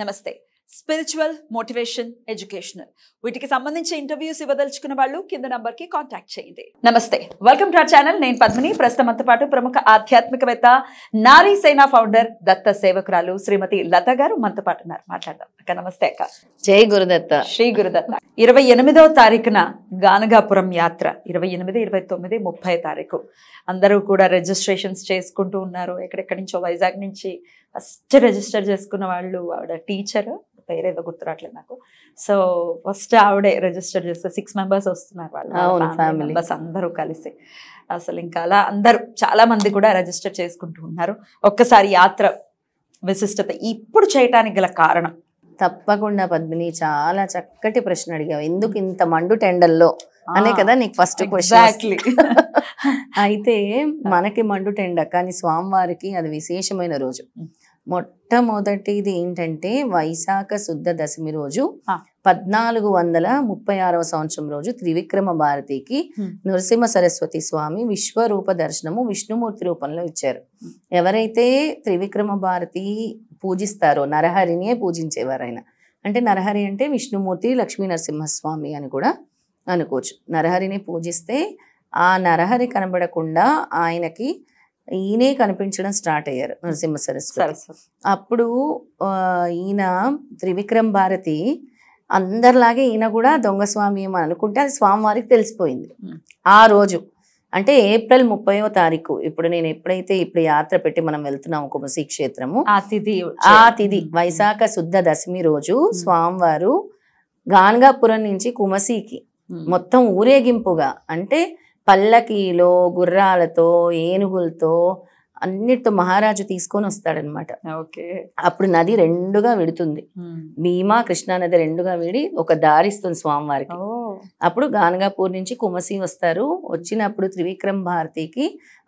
నమస్తే spiritual motivation educational వీటికి సంబంధించి ఇంటర్వ్యూస్ ఇవ్వదలుచుకున్న వాళ్ళు కింద నంబర్ కి కాంటాక్ట్ చేయండి నమస్తే వెల్కమ్ టు ఛానల్ నేను పద్మిని ప్రస్తుతంతో పాటు ప్రముఖ ఆధ్యాత్మికవేత్త నారీ సేనా ఫౌండర్ దత్త సేవకురాలు శ్రీమతి లత గారు మనతో పాటు ఉన్నారు మాట్లాడదాం అక్క నమస్తే అక్క జై గురుదత్త శ్రీ గురుదత్త ఇరవై ఎనిమిదో తారీఖున గానగాపురం యాత్ర ఇరవై ఎనిమిది ఇరవై తొమ్మిది ముప్పై తారీఖు అందరూ కూడా రిజిస్ట్రేషన్స్ చేసుకుంటూ ఉన్నారు ఎక్కడెక్కడి నుంచో వైజాగ్ నుంచి ఫస్ట్ రిజిస్టర్ చేసుకున్న వాళ్ళు ఆవిడ టీచర్ పేరేదో గుర్తురావట్లేదు నాకు సో ఫస్ట్ ఆవిడే రిజిస్టర్ చేస్తే సిక్స్ మెంబర్స్ వస్తున్నారు వాళ్ళు ఫ్యామిలీ మెంబర్స్ అందరూ కలిసి అసలు ఇంకా అలా అందరూ చాలా మంది కూడా రిజిస్టర్ చేసుకుంటూ ఉన్నారు ఒక్కసారి యాత్ర విశిష్టత ఇప్పుడు చేయటానికి గల కారణం తప్పకుండా పద్మిని చాలా చక్కటి ప్రశ్న అడిగావు ఎందుకు ఇంత మండు టెండల్లో అనే కదా నీకు ఫస్ట్ క్వశ్చన్ అయితే మనకి మండు టెండ కానీ స్వామివారికి అది విశేషమైన రోజు మొట్టమొదటిది ఏంటంటే వైశాఖ శుద్ధ దశమి రోజు పద్నాలుగు వందల ముప్పై ఆరవ సంవత్సరం రోజు త్రివిక్రమ భారతికి నృసింహ సరస్వతి స్వామి విశ్వరూప దర్శనము విష్ణుమూర్తి రూపంలో ఇచ్చారు ఎవరైతే త్రివిక్రమ భారతి పూజిస్తారో నరహరినే పూజించేవారు ఆయన అంటే నరహరి అంటే విష్ణుమూర్తి లక్ష్మీ నరసింహస్వామి అని కూడా అనుకోవచ్చు నరహరిని పూజిస్తే ఆ నరహరి కనబడకుండా ఆయనకి ఈయనే కనిపించడం స్టార్ట్ అయ్యారు నరసింహ సరస్వతి అప్పుడు ఈయన త్రివిక్రమ్ భారతి అందరిలాగే ఈయన కూడా దొంగస్వామి అని అనుకుంటే అది స్వామివారికి తెలిసిపోయింది ఆ రోజు అంటే ఏప్రిల్ ముప్పై తారీఖు ఇప్పుడు నేను ఎప్పుడైతే ఇప్పుడు యాత్ర పెట్టి మనం వెళ్తున్నాం కుమసీ క్షేత్రము ఆ తిథి ఆ తిథి వైశాఖ శుద్ధ దశమి రోజు స్వామివారు గాన్గాపురం నుంచి కుమసీకి మొత్తం ఊరేగింపుగా అంటే పల్లకీలో గుర్రాలతో ఏనుగులతో అన్నిటితో మహారాజు తీసుకొని వస్తాడనమాట అప్పుడు నది రెండుగా విడుతుంది భీమా కృష్ణా నది రెండుగా విడి ఒక దారిస్తుంది స్వామివారికి అప్పుడు గానగాపూర్ నుంచి కుమసి వస్తారు వచ్చినప్పుడు త్రివిక్రమ్ భారతికి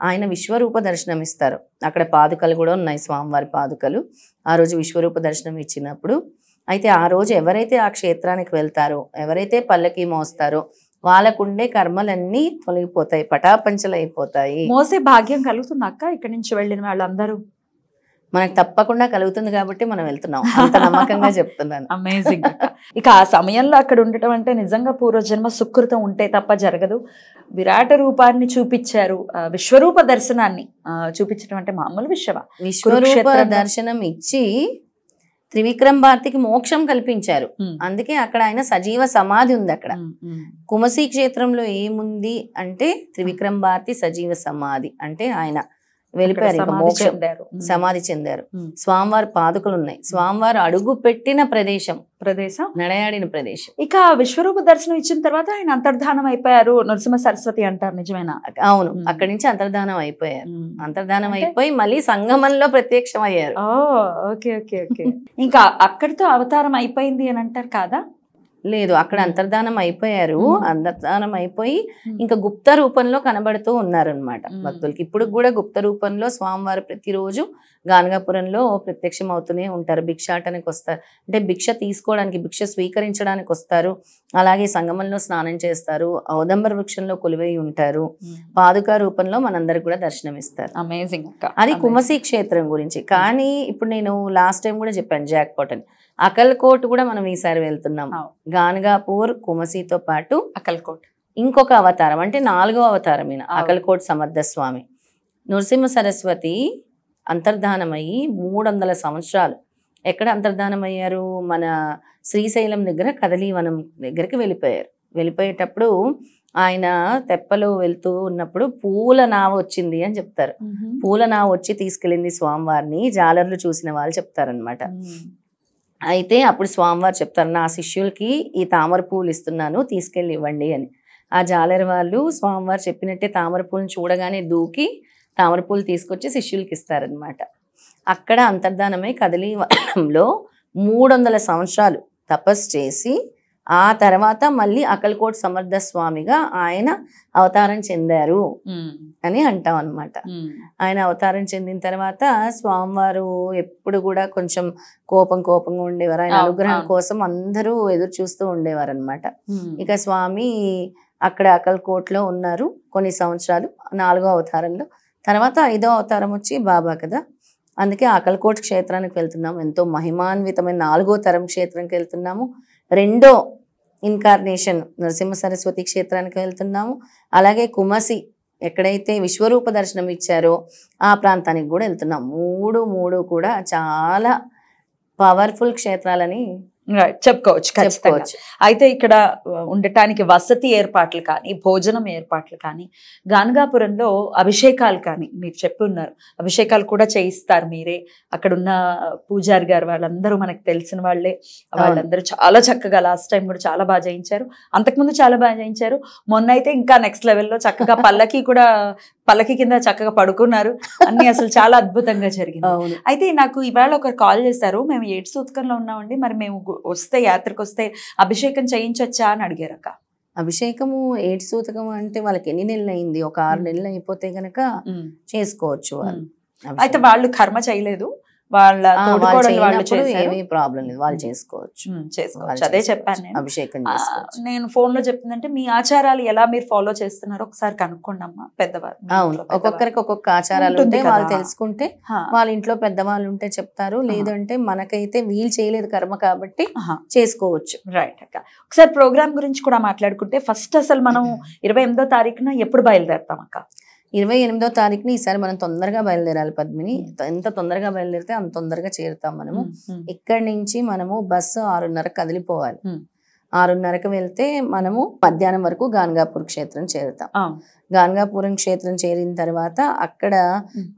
ఆయన విశ్వరూప దర్శనం ఇస్తారు అక్కడ పాదుకలు కూడా ఉన్నాయి స్వామివారి పాదుకలు ఆ రోజు విశ్వరూప దర్శనం ఇచ్చినప్పుడు అయితే ఆ రోజు ఎవరైతే ఆ క్షేత్రానికి వెళ్తారో ఎవరైతే పల్లకి మోస్తారో వాళ్ళకుండే కర్మలన్నీ తొలగిపోతాయి అయిపోతాయి మోసే భాగ్యం కలుగుతుంది అక్క ఇక్కడి నుంచి వెళ్ళిన వాళ్ళందరూ మనకు తప్పకుండా కలుగుతుంది కాబట్టి మనం వెళ్తున్నాం అంత నమ్మకంగా చెప్తున్నాను అమేజింగ్ ఇక ఆ సమయంలో అక్కడ ఉండటం అంటే నిజంగా పూర్వజన్మ సుకృతం ఉంటే తప్ప జరగదు విరాట రూపాన్ని చూపించారు విశ్వరూప దర్శనాన్ని చూపించడం అంటే మామూలు విశ్వ విశ్వరూప దర్శనం ఇచ్చి త్రివిక్రమ్ భారతికి మోక్షం కల్పించారు అందుకే అక్కడ ఆయన సజీవ సమాధి ఉంది అక్కడ కుమసి క్షేత్రంలో ఏముంది అంటే త్రివిక్రమ్ భారతి సజీవ సమాధి అంటే ఆయన వెళ్ళిపోయారు సమాధి చెందారు స్వామివారి పాదుకలు ఉన్నాయి స్వామివారు అడుగు పెట్టిన ప్రదేశం ప్రదేశం నడయాడిన ప్రదేశం ఇక విశ్వరూప దర్శనం ఇచ్చిన తర్వాత ఆయన అంతర్ధానం అయిపోయారు నరసింహ సరస్వతి అంటారు నిజమేనా అవును అక్కడి నుంచి అంతర్ధానం అయిపోయారు అంతర్ధానం అయిపోయి మళ్ళీ సంగమంలో ప్రత్యక్షం అయ్యారు ఓకే ఓకే ఓకే ఇంకా అక్కడితో అవతారం అయిపోయింది అని అంటారు కాదా లేదు అక్కడ అంతర్ధానం అయిపోయారు అంతర్ధానం అయిపోయి ఇంకా గుప్త రూపంలో కనబడుతూ ఉన్నారనమాట భక్తులకి ఇప్పుడు కూడా గుప్త రూపంలో స్వామివారు ప్రతిరోజు గానగాపురంలో ప్రత్యక్షం అవుతూనే ఉంటారు భిక్షాటనకు వస్తారు అంటే భిక్ష తీసుకోవడానికి భిక్ష స్వీకరించడానికి వస్తారు అలాగే సంగమంలో స్నానం చేస్తారు ఔదంబర వృక్షంలో కొలువై ఉంటారు పాదుక రూపంలో మనందరికి కూడా దర్శనమిస్తారు అమేజింగ్ అది కుమసి క్షేత్రం గురించి కానీ ఇప్పుడు నేను లాస్ట్ టైం కూడా చెప్పాను జాక్ పోటన్ అకల్కోట్ కూడా మనం ఈసారి వెళ్తున్నాం గానగాపూర్ కుమసితో పాటు అకల్కోట్ ఇంకొక అవతారం అంటే నాలుగో అవతారం ఈయన అకల్కోట్ సమర్థ స్వామి నృసింహ సరస్వతి అంతర్ధానమయ్యి మూడు వందల సంవత్సరాలు ఎక్కడ అంతర్ధానమయ్యారు మన శ్రీశైలం దగ్గర కదలీవనం దగ్గరికి వెళ్ళిపోయారు వెళ్ళిపోయేటప్పుడు ఆయన తెప్పలో వెళ్తూ ఉన్నప్పుడు పూల నావ వచ్చింది అని చెప్తారు పూల నావ వచ్చి తీసుకెళ్ళింది స్వామివారిని జాలర్లు చూసిన వాళ్ళు చెప్తారనమాట అయితే అప్పుడు స్వామివారు చెప్తారు నా శిష్యులకి ఈ తామర పూలు ఇస్తున్నాను తీసుకెళ్ళి ఇవ్వండి అని ఆ జాలర్ వాళ్ళు స్వామివారు చెప్పినట్టే తామర పూలను చూడగానే దూకి తామర పూలు తీసుకొచ్చి శిష్యులకి ఇస్తారనమాట అక్కడ అంతర్ధానమై కదలిలో మూడు వందల సంవత్సరాలు తపస్సు చేసి ఆ తర్వాత మళ్ళీ అకల్కోట్ సమర్థ స్వామిగా ఆయన అవతారం చెందారు అని అంటాం అనమాట ఆయన అవతారం చెందిన తర్వాత స్వామివారు ఎప్పుడు కూడా కొంచెం కోపం కోపంగా ఉండేవారు ఆయన అనుగ్రహం కోసం అందరూ ఎదురు చూస్తూ ఉండేవారు అనమాట ఇక స్వామి అక్కడ అకల్కోట్లో ఉన్నారు కొన్ని సంవత్సరాలు నాలుగో అవతారంలో తర్వాత ఐదో అవతారం వచ్చి బాబా కదా అందుకే అకల్కోట్ క్షేత్రానికి వెళ్తున్నాము ఎంతో మహిమాన్వితమైన నాలుగో తరం క్షేత్రంకి వెళ్తున్నాము రెండో ఇన్కార్నేషన్ నరసింహ సరస్వతి క్షేత్రానికి వెళ్తున్నాము అలాగే కుమసి ఎక్కడైతే విశ్వరూప దర్శనం ఇచ్చారో ఆ ప్రాంతానికి కూడా వెళ్తున్నాం మూడు మూడు కూడా చాలా పవర్ఫుల్ క్షేత్రాలని చెప్పుకోవచ్చు ఖచ్చితంగా అయితే ఇక్కడ ఉండటానికి వసతి ఏర్పాట్లు కానీ భోజనం ఏర్పాట్లు కానీ గానగాపురంలో అభిషేకాలు కానీ మీరు చెప్పి ఉన్నారు అభిషేకాలు కూడా చేయిస్తారు మీరే అక్కడున్న పూజారి గారు వాళ్ళందరూ మనకు తెలిసిన వాళ్ళే వాళ్ళందరూ చాలా చక్కగా లాస్ట్ టైం కూడా చాలా బాగా చేయించారు అంతకుముందు చాలా బాగా చేయించారు మొన్న అయితే ఇంకా నెక్స్ట్ లెవెల్లో చక్కగా పల్లకి కూడా పల్లకి కింద చక్కగా పడుకున్నారు అన్ని అసలు చాలా అద్భుతంగా జరిగింది అయితే నాకు ఇవాళ ఒకరు కాల్ చేశారు మేము ఏడు సూతకంలో ఉన్నామండి మరి మేము వస్తే యాత్రకు వస్తే అభిషేకం చేయించొచ్చా అని అడిగారక్క అభిషేకము ఏడు సూతకం అంటే వాళ్ళకి ఎన్ని నెలలు అయింది ఒక ఆరు నెలలు అయిపోతే గనక చేసుకోవచ్చు అయితే వాళ్ళు కర్మ చేయలేదు వాళ్ళ వాళ్ళు ప్రాబ్లం లేదు వాళ్ళు చేసుకోవచ్చు చేసుకోవచ్చు అదే చెప్పాను నేను అభిషేకం నేను ఫోన్ లో చెప్పిందంటే మీ ఆచారాలు ఎలా మీరు ఫాలో చేస్తున్నారో ఒకసారి కనుక్కోండి అమ్మా పెద్దవారు అవును ఒక్కొక్కరికి ఒక్కొక్క ఆచారాలు ఉంటే వాళ్ళు తెలుసుకుంటే వాళ్ళ ఇంట్లో పెద్దవాళ్ళు ఉంటే చెప్తారు లేదంటే మనకైతే వీలు చేయలేదు కర్మ కాబట్టి చేసుకోవచ్చు రైట్ అక్క ఒకసారి ప్రోగ్రామ్ గురించి కూడా మాట్లాడుకుంటే ఫస్ట్ అసలు మనం ఇరవై ఎనిమిదో తారీఖున ఎప్పుడు బయలుదేరుతాం అక్క ఇరవై ఎనిమిదో తారీఖుని ఈసారి మనం తొందరగా బయలుదేరాలి పద్మిని ఎంత hmm. తొందరగా బయలుదేరితే అంత తొందరగా చేరుతాం మనము hmm. Hmm. ఇక్కడి నుంచి మనము బస్సు ఆరున్నరకు కదిలిపోవాలి ఆరున్నరకు వెళ్తే మనము మధ్యాహ్నం వరకు గాన్గాపూర్ క్షేత్రం చేరుతాం గాన్గాపురం క్షేత్రం చేరిన తర్వాత అక్కడ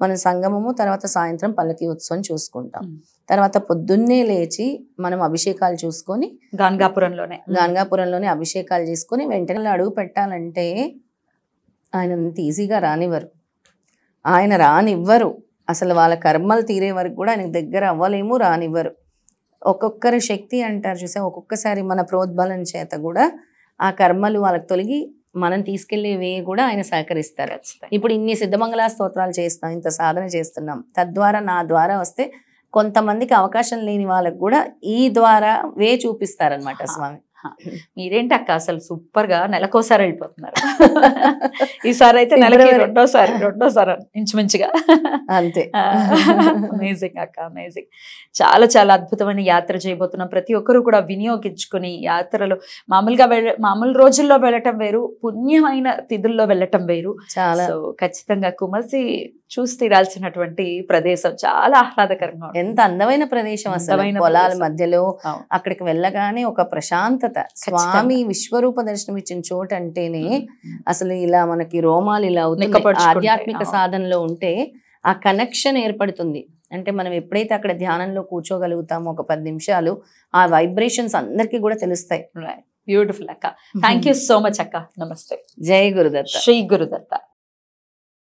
మన సంగమము తర్వాత సాయంత్రం పల్లకి ఉత్సవం చూసుకుంటాం తర్వాత పొద్దున్నే లేచి మనం అభిషేకాలు చూసుకొని గాన్గాపురంలోనే గాన్గాపురంలోనే అభిషేకాలు చేసుకొని వెంటనే అడుగు పెట్టాలంటే ఆయన అంత ఈజీగా రానివ్వరు ఆయన రానివ్వరు అసలు వాళ్ళ కర్మలు తీరే వరకు కూడా ఆయనకు దగ్గర అవ్వలేము రానివ్వరు ఒక్కొక్కరి శక్తి అంటారు చూసా ఒక్కొక్కసారి మన ప్రోద్బలం చేత కూడా ఆ కర్మలు వాళ్ళకి తొలగి మనం తీసుకెళ్లే వే కూడా ఆయన సహకరిస్తారు ఇప్పుడు ఇన్ని సిద్ధమంగళ స్తోత్రాలు చేస్తాం ఇంత సాధన చేస్తున్నాం తద్వారా నా ద్వారా వస్తే కొంతమందికి అవకాశం లేని వాళ్ళకు కూడా ఈ ద్వారా వే చూపిస్తారనమాట స్వామి మీరేంటి అక్క అసలు సూపర్ గా నెలకోసారి వెళ్ళిపోతున్నారు ఈసారి అయితే నెలకి రెండోసారి రెండోసారి ఇంచుమించుగా అంతే అమేజింగ్ అక్క అమేజింగ్ చాలా చాలా అద్భుతమైన యాత్ర చేయబోతున్నాం ప్రతి ఒక్కరు కూడా వినియోగించుకుని యాత్రలో మామూలుగా వెళ్ళ మామూలు రోజుల్లో వెళ్ళటం వేరు పుణ్యమైన తిథుల్లో వెళ్ళటం వేరు చాలా ఖచ్చితంగా కుమసి చూసి తీరాల్సినటువంటి ప్రదేశం చాలా ఆహ్లాదకరంగా ఎంత అందమైన ప్రదేశం అసలు పొలాల మధ్యలో అక్కడికి వెళ్ళగానే ఒక ప్రశాంతత తీవ్రత స్వామి విశ్వరూప దర్శనం ఇచ్చిన చోటు అంటేనే అసలు ఇలా మనకి రోమాలు ఇలా అవుతుంది ఆధ్యాత్మిక సాధనలో ఉంటే ఆ కనెక్షన్ ఏర్పడుతుంది అంటే మనం ఎప్పుడైతే అక్కడ ధ్యానంలో కూర్చోగలుగుతామో ఒక పది నిమిషాలు ఆ వైబ్రేషన్స్ అందరికీ కూడా తెలుస్తాయి బ్యూటిఫుల్ అక్క థ్యాంక్ యూ సో మచ్ అక్క నమస్తే జై గురుదత్త శ్రీ గురుదత్త